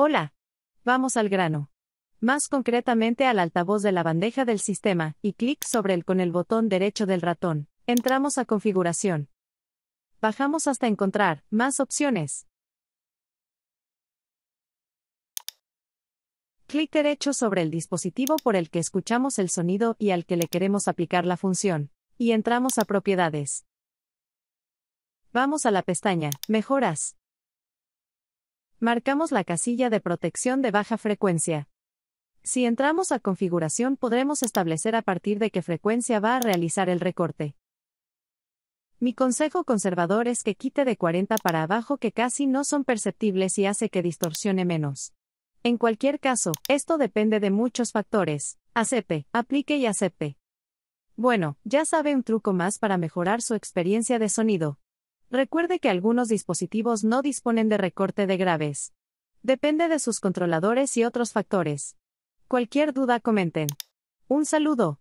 Hola. Vamos al grano. Más concretamente al altavoz de la bandeja del sistema, y clic sobre él con el botón derecho del ratón. Entramos a configuración. Bajamos hasta encontrar más opciones. Clic derecho sobre el dispositivo por el que escuchamos el sonido y al que le queremos aplicar la función. Y entramos a propiedades. Vamos a la pestaña Mejoras. Marcamos la casilla de protección de baja frecuencia. Si entramos a configuración podremos establecer a partir de qué frecuencia va a realizar el recorte. Mi consejo conservador es que quite de 40 para abajo que casi no son perceptibles y hace que distorsione menos. En cualquier caso, esto depende de muchos factores. Acepte, aplique y acepte. Bueno, ya sabe un truco más para mejorar su experiencia de sonido. Recuerde que algunos dispositivos no disponen de recorte de graves. Depende de sus controladores y otros factores. Cualquier duda comenten. Un saludo.